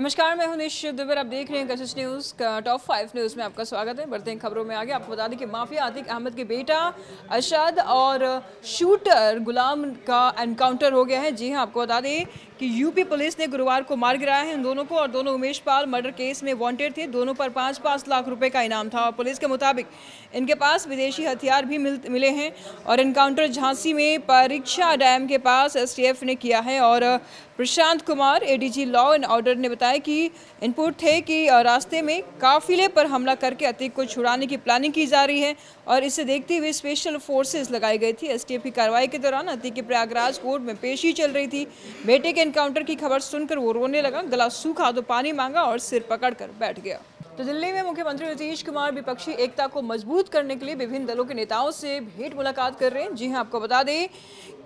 नमस्कार मैं हूं निश दुबे आप देख रहे हैं न्यूज़ का टॉप फाइव न्यूज़ में आपका स्वागत है बढ़ते हैं खबरों में आगे आपको बता दें कि माफिया आतिक अहमद के बेटा अशद और शूटर गुलाम का एनकाउंटर हो गया है जी हां आपको बता दें कि यूपी पुलिस ने गुरुवार को मार गिराया है इन दोनों को और दोनों उमेश पाल मर्डर केस में वॉन्टेड थे दोनों पर पाँच पाँच लाख रुपए का इनाम था और पुलिस के मुताबिक इनके पास विदेशी हथियार भी मिल मिले हैं और इनकाउंटर झांसी में परीक्षा डैम के पास एसटीएफ ने किया है और Prashant Kumar ADG law and order ने बताया कि इनपुट थे कि रास्ते में काफिले पर हमला करके अतीक को छुड़ाने की प्लानिंग की जा रही है और इसे देखते हुए स्पेशल फोर्सेस लगाई गई थी एसटीएफ की कार्रवाई के दौरान अतीक के प्रयागराज कोर्ट में पेशी चल रही थी बेटे के एनकाउंटर की खबर सुनकर वो रोने लगा गला सूखा तो पानी मांगा और सिर पकड़ बैठ गया तो दिल्ली में मुख्यमंत्री नीतीश कुमार विपक्षी एकता को मजबूत करने के लिए विभिन्न दलों के नेताओं से भेंट मुलाकात कर रहे हैं जी हां आपको बता दें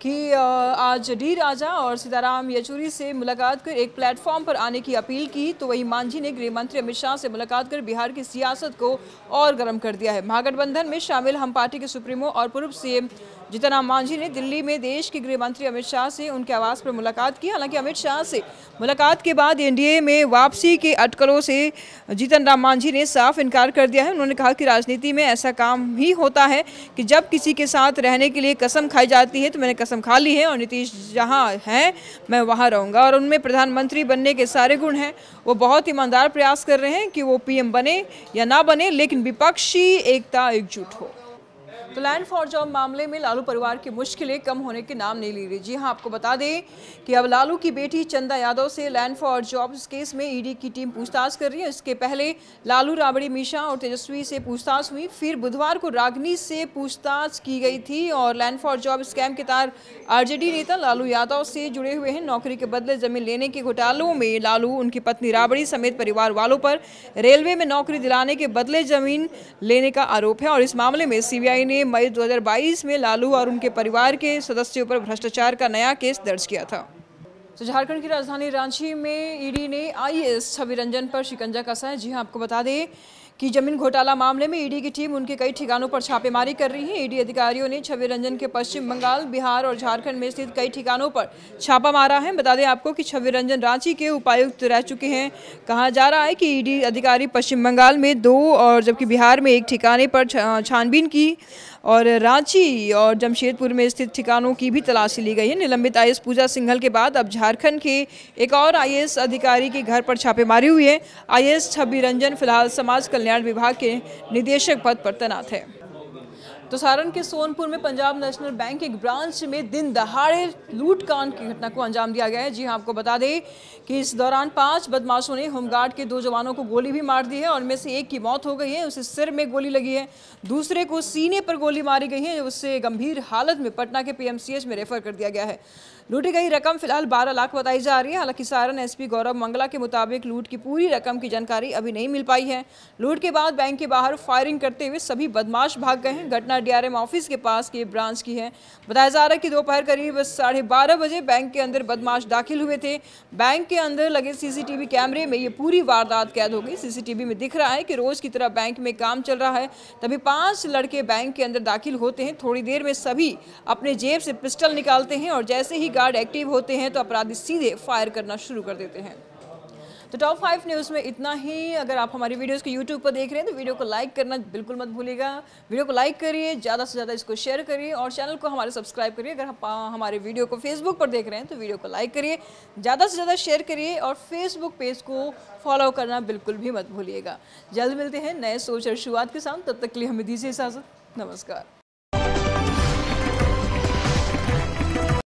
कि आज डी राजा और सीताराम येचुरी से मुलाकात कर एक प्लेटफॉर्म पर आने की अपील की तो वहीं मांझी ने गृह मंत्री अमित शाह से मुलाकात कर बिहार की सियासत को और गर्म कर दिया है महागठबंधन में शामिल हम पार्टी के सुप्रीमो और पूर्व सीएम जीतनराम मांझी ने दिल्ली में देश के गृह मंत्री अमित शाह से उनके आवास पर मुलाकात की हालांकि अमित शाह से मुलाकात के बाद एनडीए में वापसी के अटकलों से जीतन सीताराम मांझी ने साफ इनकार कर दिया है उन्होंने कहा कि राजनीति में ऐसा काम ही होता है कि जब किसी के साथ रहने के लिए कसम खाई जाती है तो मैंने कसम खा ली है और नीतीश जहाँ हैं मैं वहाँ रहूँगा और उनमें प्रधानमंत्री बनने के सारे गुण हैं वो बहुत ईमानदार प्रयास कर रहे हैं कि वो पी बने या ना बने लेकिन विपक्षी एकता एकजुट हो तो लैंड फॉर जॉब मामले में लालू परिवार की मुश्किलें कम होने के नाम नहीं ले रही जी हाँ आपको बता दें कि अब लालू की बेटी चंदा यादव से लैंड फॉर जॉब केस में ईडी e की टीम पूछताछ कर रही है इसके पहले लालू राबड़ी मीशा और तेजस्वी से पूछताछ हुई फिर बुधवार को रागनी से पूछताछ की गई थी और लैंड फॉर जॉब स्कैम के तार आर नेता लालू यादव से जुड़े हुए हैं नौकरी के बदले जमीन लेने के घोटालों में लालू उनकी पत्नी राबड़ी समेत परिवार वालों पर रेलवे में नौकरी दिलाने के बदले जमीन लेने का आरोप है और इस मामले में सीबीआई ने मई 2022 में लालू और उनके परिवार के सदस्यों पर भ्रष्टाचार का नया केस दर्ज किया था तो झारखंड की राजधानी रांची में ईडी ने आईएएस छवि रंजन पर शिकंजा कसा है जी हाँ आपको बता दें कि जमीन घोटाला मामले में ईडी की टीम उनके कई ठिकानों पर छापेमारी कर रही है ईडी अधिकारियों ने छवि रंजन के पश्चिम बंगाल बिहार और झारखंड में स्थित कई ठिकानों पर छापा मारा है बता दें आपको कि छवि रंजन रांची के उपायुक्त रह चुके हैं कहा जा रहा है कि ईडी अधिकारी पश्चिम बंगाल में दो और जबकि बिहार में एक ठिकाने पर छानबीन की और रांची और जमशेदपुर में स्थित ठिकानों की भी तलाशी ली गई है निलंबित आई पूजा सिंघल के बाद अब झारखंड के एक और आई अधिकारी के घर पर छापेमारी हुई है आई एस छब्बी रंजन फिलहाल समाज कल्याण विभाग के निदेशक पद पर तैनात है तो सारण के सोनपुर में पंजाब नेशनल बैंक एक ब्रांच में दिन दहाड़े लूटकांड की घटना को अंजाम दिया गया है जी हाँ आपको बता दें कि इस दौरान पांच बदमाशों ने होमगार्ड के दो जवानों को गोली भी मार दी है और उनमें से एक की मौत हो गई है उसे सिर में गोली लगी है दूसरे को सीने पर गोली मारी गई है उससे गंभीर हालत में पटना के पीएमसीएच में रेफर कर दिया गया है लूटी गई रकम फिलहाल 12 लाख बताई जा रही है हालांकि सारण एसपी गौरव मंगला के मुताबिक लूट की पूरी रकम की जानकारी अभी नहीं मिल पाई है लूट के बाद बैंक के बाहर फायरिंग करते हुए सभी बदमाश भाग गए हैं घटना डीआरएम ऑफिस के पास की ब्रांच की है बताया जा रहा है कि दोपहर करीब साढ़े बजे बैंक के अंदर बदमाश दाखिल हुए थे बैंक के अंदर लगे सीसीटीवी कैमरे में ये पूरी वारदात कैद हो गई सीसीटीवी में दिख रहा है कि रोज की तरह बैंक में काम चल रहा है तभी पांच लड़के बैंक के अंदर दाखिल होते हैं थोड़ी देर में सभी अपने जेब से पिस्टल निकालते हैं और जैसे ही बॉडीगार्ड एक्टिव होते हैं तो अपराधी सीधे फायर करना शुरू कर देते हैं तो टॉप फाइव न्यूज़ में इतना ही अगर आप हमारी वीडियोस को यूट्यूब पर देख रहे हैं तो वीडियो को लाइक करना बिल्कुल मत भूलिएगा वीडियो को लाइक करिए ज़्यादा से ज़्यादा इसको शेयर करिए और चैनल को हमारे सब्सक्राइब करिए अगर आप हमारे वीडियो को फेसबुक पर देख रहे हैं तो वीडियो को लाइक करिए ज़्यादा से ज़्यादा शेयर करिए और फेसबुक पेज को फॉलो करना बिल्कुल भी मत भूलिएगा जल्द मिलते हैं नए सोच और शुरुआत के साथ तब तक के लिए हमें दीजिए इजाज़त नमस्कार